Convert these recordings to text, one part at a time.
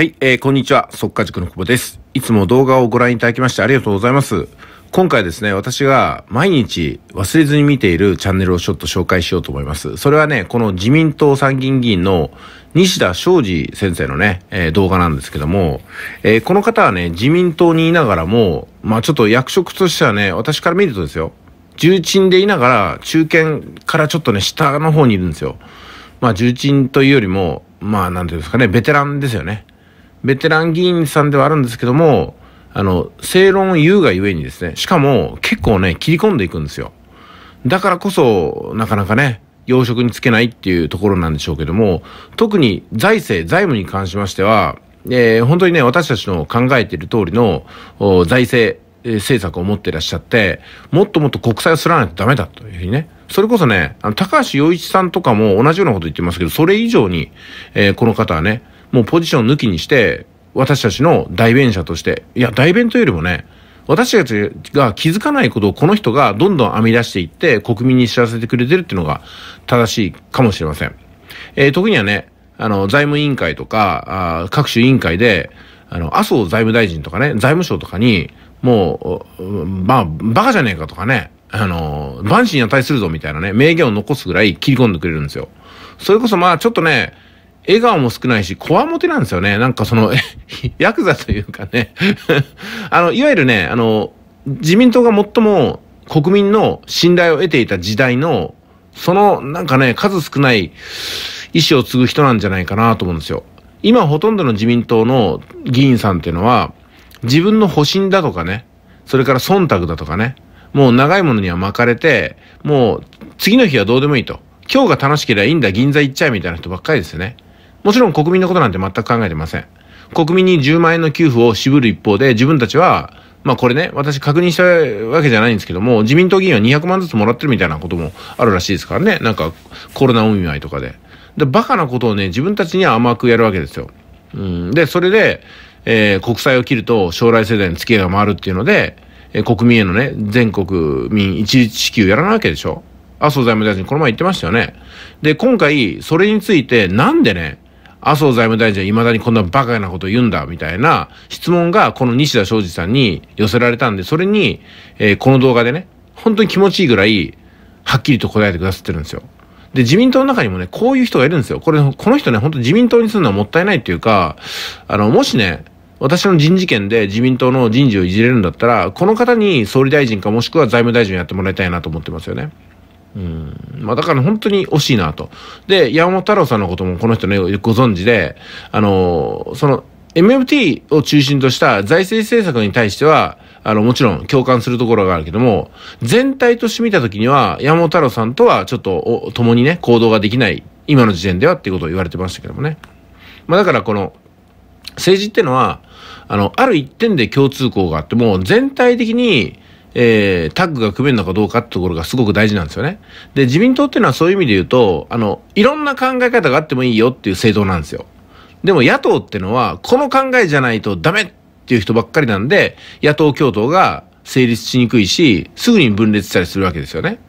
はい、えー、こんにちは。速化塾の久保です。いつも動画をご覧いただきましてありがとうございます。今回ですね、私が毎日忘れずに見ているチャンネルをちょっと紹介しようと思います。それはね、この自民党参議院議員の西田昌司先生のね、えー、動画なんですけども、えー、この方はね、自民党にいながらも、まあちょっと役職としてはね、私から見るとですよ、重鎮でいながら、中堅からちょっとね、下の方にいるんですよ。まあ重鎮というよりも、まあなんていうんですかね、ベテランですよね。ベテラン議員さんではあるんですけども、あの、正論を言うがゆえにですね、しかも結構ね、切り込んでいくんですよ。だからこそ、なかなかね、要職につけないっていうところなんでしょうけども、特に財政、財務に関しましては、えー、本当にね、私たちの考えている通りの財政、えー、政策を持っていらっしゃって、もっともっと国債をすらないとダメだというふうにね、それこそね、あの高橋洋一さんとかも同じようなこと言ってますけど、それ以上に、えー、この方はね、もうポジション抜きにして、私たちの代弁者として、いや、代弁というよりもね、私たちが気づかないことをこの人がどんどん編み出していって国民に知らせてくれてるっていうのが正しいかもしれません。えー、特にはね、あの、財務委員会とか、あ各種委員会で、あの、麻生財務大臣とかね、財務省とかに、もう、まあ、バカじゃねえかとかね、あの、万死に値するぞみたいなね、名言を残すぐらい切り込んでくれるんですよ。それこそまあ、ちょっとね、笑顔も少ないし、こわもてなんですよね。なんかその、ヤクザというかね あの、いわゆるね、あの、自民党が最も国民の信頼を得ていた時代の、その、なんかね、数少ない意思を継ぐ人なんじゃないかなと思うんですよ。今ほとんどの自民党の議員さんっていうのは、自分の保身だとかね、それから忖度だとかね、もう長いものには巻かれて、もう次の日はどうでもいいと。今日が楽しければいいんだ、銀座行っちゃえみたいな人ばっかりですよね。もちろん国民のことなんて全く考えてません。国民に10万円の給付を渋る一方で、自分たちは、まあこれね、私確認したわけじゃないんですけども、自民党議員は200万ずつもらってるみたいなこともあるらしいですからね。なんかコロナお見舞いとかで。で、バカなことをね、自分たちには甘くやるわけですよ。うん。で、それで、えー、国債を切ると将来世代に付き合いが回るっていうので、えー、国民へのね、全国民一律支給やらないわけでしょ。麻生財務大臣この前言ってましたよね。で、今回、それについてなんでね、麻生財務大臣はいまだにこんなバカなこと言うんだみたいな質問がこの西田昌司さんに寄せられたんで、それに、えー、この動画でね、本当に気持ちいいぐらい、はっきりと答えてくださってるんですよ。で、自民党の中にもね、こういう人がいるんですよ。これ、この人ね、本当自民党にするのはもったいないっていうか、あの、もしね、私の人事権で自民党の人事をいじれるんだったら、この方に総理大臣かもしくは財務大臣をやってもらいたいなと思ってますよね。うんまあ、だから本当に惜しいなと。で、山本太郎さんのこともこの人ね、ご存知で、あの、その、MMT を中心とした財政政策に対しては、あの、もちろん共感するところがあるけども、全体として見たときには、山本太郎さんとはちょっと、共にね、行動ができない、今の時点ではっていうことを言われてましたけどもね。まあ、だからこの、政治ってのは、あの、ある一点で共通項があっても、全体的に、えー、タッグが組めるのかどうかってところがすごく大事なんですよね。で、自民党っていうのはそういう意味で言うと、あの、いろんな考え方があってもいいよっていう政党なんですよ。でも野党ってのは、この考えじゃないとダメっていう人ばっかりなんで、野党共闘が成立しにくいし、すぐに分裂したりするわけですよね。だか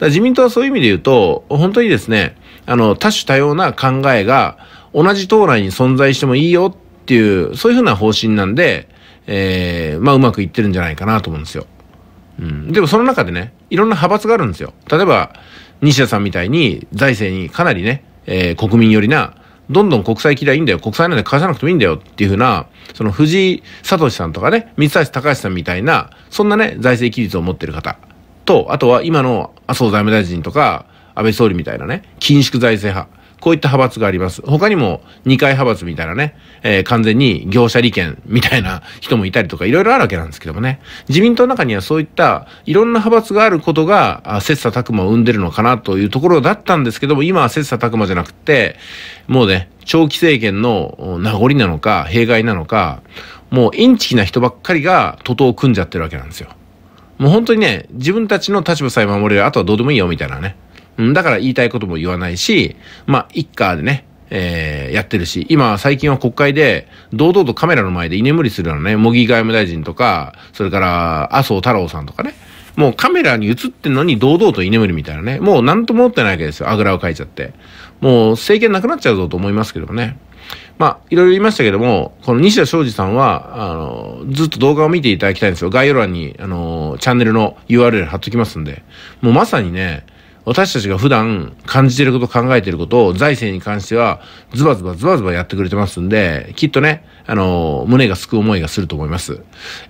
ら自民党はそういう意味で言うと、本当にですね、あの、多種多様な考えが同じ党内に存在してもいいよっていう、そういうふうな方針なんで、えー、まあうまくいってるんじゃないかなと思うんですよ。うん、でもその中でね、いろんな派閥があるんですよ。例えば、西田さんみたいに財政にかなりね、えー、国民寄りな、どんどん国債嫌いいんだよ、国債なんて返さなくてもいいんだよっていうふうな、その藤井聡さんとかね、三橋隆さんみたいな、そんなね、財政規律を持ってる方と、あとは今の麻生財務大臣とか、安倍総理みたいなね、緊縮財政派。こういった派閥があります。他にも二階派閥みたいなね、えー、完全に業者利権みたいな人もいたりとかいろいろあるわけなんですけどもね。自民党の中にはそういったいろんな派閥があることが、切磋琢磨を生んでるのかなというところだったんですけども、今は切磋琢磨じゃなくて、もうね、長期政権の名残なのか、弊害なのか、もうインチキな人ばっかりが徒党を組んじゃってるわけなんですよ。もう本当にね、自分たちの立場さえ守れる、あとはどうでもいいよみたいなね。うん、だから言いたいことも言わないし、まあ、一家でね、えー、やってるし、今、最近は国会で、堂々とカメラの前で居眠りするようなね、茂木外務大臣とか、それから、麻生太郎さんとかね、もうカメラに映ってんのに堂々と居眠りみたいなね、もう何とも思ってないわけですよ、あぐらをかいちゃって。もう政権なくなっちゃうぞと思いますけどもね。まあ、いろいろ言いましたけども、この西田昌司さんは、あの、ずっと動画を見ていただきたいんですよ。概要欄に、あの、チャンネルの URL 貼っときますんで。もうまさにね、私たちが普段感じてること考えてることを財政に関してはズバズバズバズバやってくれてますんで、きっとね、あの、胸がすく思いがすると思います。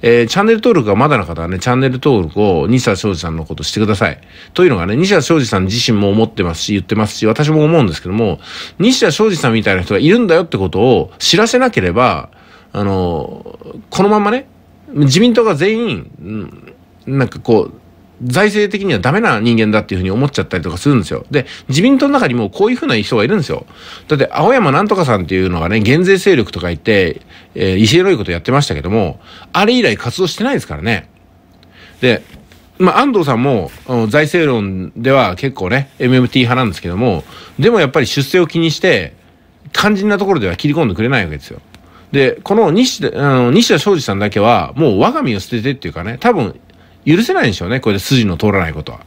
えー、チャンネル登録がまだの方はね、チャンネル登録を西田昌司さんのことしてください。というのがね、西田昌司さん自身も思ってますし、言ってますし、私も思うんですけども、西田昌司さんみたいな人がいるんだよってことを知らせなければ、あの、このままね、自民党が全員、うん、なんかこう、財政的にはダメな人間だっていうふうに思っちゃったりとかするんですよ。で、自民党の中にもこういうふうな人がいるんですよ。だって、青山なんとかさんっていうのがね、減税勢力とか言って、えー、威勢のいいことやってましたけども、あれ以来活動してないですからね。で、まあ、安藤さんも、財政論では結構ね、MMT 派なんですけども、でもやっぱり出世を気にして、肝心なところでは切り込んでくれないわけですよ。で、この西田、あの西田昌司さんだけは、もう我が身を捨ててっていうかね、多分許せないんでしょうね、これで筋の通らないことは。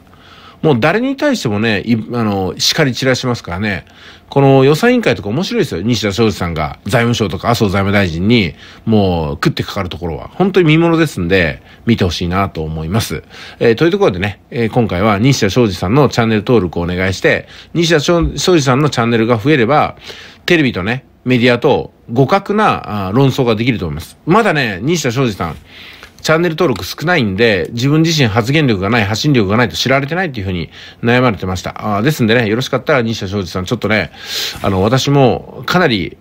もう誰に対してもね、あの、叱り散らしますからね。この予算委員会とか面白いですよ。西田昌司さんが財務省とか麻生財務大臣にもう食ってかかるところは本当に見ものですんで見てほしいなと思います。えー、というところでね、えー、今回は西田昌司さんのチャンネル登録をお願いして、西田昌司さんのチャンネルが増えれば、テレビとね、メディアと互角な論争ができると思います。まだね、西田昌司さん、チャンネル登録少ないんで、自分自身発言力がない、発信力がないと知られてないっていうふうに悩まれてました。あですんでね、よろしかったら西田昌司さん、ちょっとね、あの、私もかなり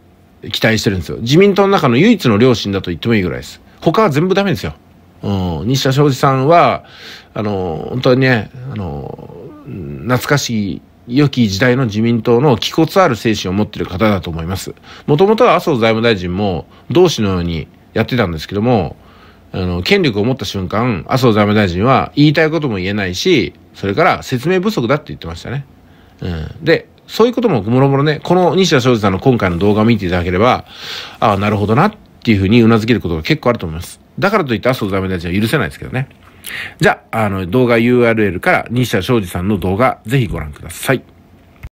期待してるんですよ。自民党の中の唯一の両親だと言ってもいいぐらいです。他は全部ダメですよ。うん、西田昌司さんは、あの、本当にね、あの、懐かしい良き時代の自民党の気骨ある精神を持っている方だと思います。もともとは麻生財務大臣も同志のようにやってたんですけども、あの、権力を持った瞬間、麻生財務大臣は言いたいことも言えないし、それから説明不足だって言ってましたね。うん。で、そういうことももろもろね、この西田昌司さんの今回の動画を見ていただければ、ああ、なるほどなっていうふうに頷けることが結構あると思います。だからといって麻生財務大臣は許せないですけどね。じゃあ、あの、動画 URL から西田昌司さんの動画、ぜひご覧ください。